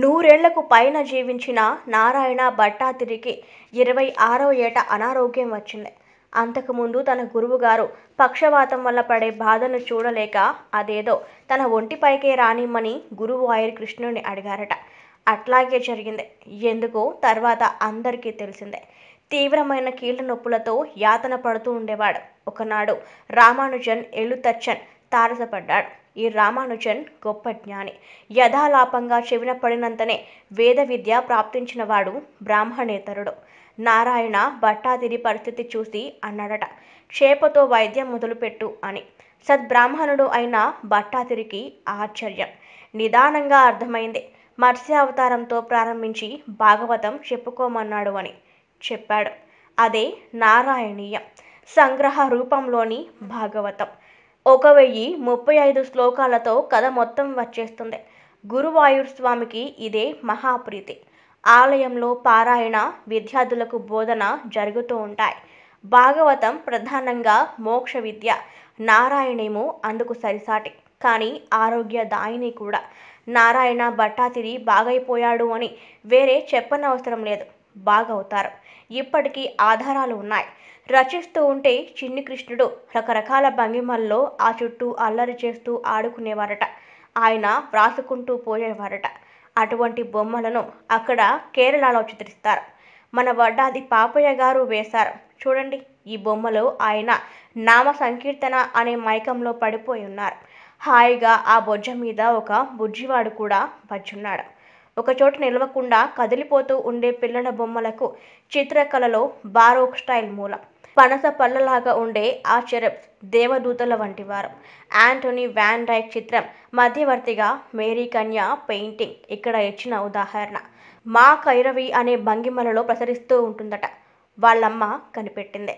నూరేళ్లకు పైన జీవించిన నారాయణ భట్టాతిరికి ఇరవై ఆరవ ఏట అనారోగ్యం వచ్చింది అంతకుముందు తన గురువుగారు పక్షవాతం వల్ల పడే బాధను చూడలేక అదేదో తన ఒంటిపైకే రానిమ్మని గురువు ఆయుర్ కృష్ణుని అడిగారట అట్లాగే జరిగింది ఎందుకు తర్వాత అందరికీ తెలిసిందే తీవ్రమైన కీళ్ళ నొప్పులతో యాతన పడుతూ ఉండేవాడు ఒకనాడు రామానుజన్ ఎలుతచ్చన్ తారసపడ్డాడు ఈ రామానుజన్ గొప్ప జ్ఞాని యథాలాపంగా చెవిన పడినంతనే వేద విద్య ప్రాప్తించినవాడు బ్రాహ్మణేతరుడు నారాయణ భట్టాదిరి పరిస్థితి చూసి అన్నాడట క్షేపతో వైద్యం మొదలుపెట్టు అని సద్బ్రాహ్మణుడు అయిన భట్టాదిరికి ఆశ్చర్యం నిదానంగా అర్థమైంది మత్స్య అవతారంతో ప్రారంభించి భాగవతం చెప్పుకోమన్నాడు అని చెప్పాడు అదే నారాయణీయం సంగ్రహ రూపంలోని భాగవతం ఒక వెయ్యి ముప్పై ఐదు శ్లోకాలతో కథ మొత్తం వచ్చేస్తుంది గురువాయూర్ స్వామికి ఇదే మహాప్రీతి ఆలయంలో పారాయణ విద్యార్థులకు బోధన జరుగుతూ ఉంటాయి భాగవతం ప్రధానంగా మోక్ష విద్య నారాయణేమో అందుకు సరిసాటి కానీ ఆరోగ్య దాయిని కూడా నారాయణ భట్టాతిరి బాగైపోయాడు అని వేరే చెప్పనవసరం లేదు బాగవుతారు ఇప్పటికీ ఆధారాలు ఉన్నాయి రచిస్తూ ఉంటే చిన్ని కృష్ణుడు రకరకాల భంగిమల్లో ఆ చుట్టూ అల్లరి చేస్తూ ఆడుకునేవారట ఆయన వ్రాసుకుంటూ పోయేవారట అటువంటి బొమ్మలను అక్కడ కేరళలో చిత్రిస్తారు మన వడ్డాది పాపయ్య గారు వేశారు చూడండి ఈ బొమ్మలు ఆయన నామ సంకీర్తన అనే మైకంలో పడిపోయి ఉన్నారు హాయిగా ఆ బొజ్జ మీద ఒక బుజ్జివాడు కూడా బజ్జున్నాడు ఒకచోట నిలవకుండా కదిలిపోతూ ఉండే పిల్లల బొమ్మలకు చిత్రకళలో బారోక్ స్టైల్ మూల పనస పళ్ళలాగా ఉండే ఆశ్చర్యం దేవదూతల వంటి వారు యాంటోనీ వ్యాన్ డైక్ చిత్రం మధ్యవర్తిగా మేరీ కన్యా పెయింటింగ్ ఇక్కడ ఇచ్చిన ఉదాహరణ మా కైరవి అనే భంగిమలలో ప్రసరిస్తూ ఉంటుందట వాళ్ళమ్మ కనిపెట్టింది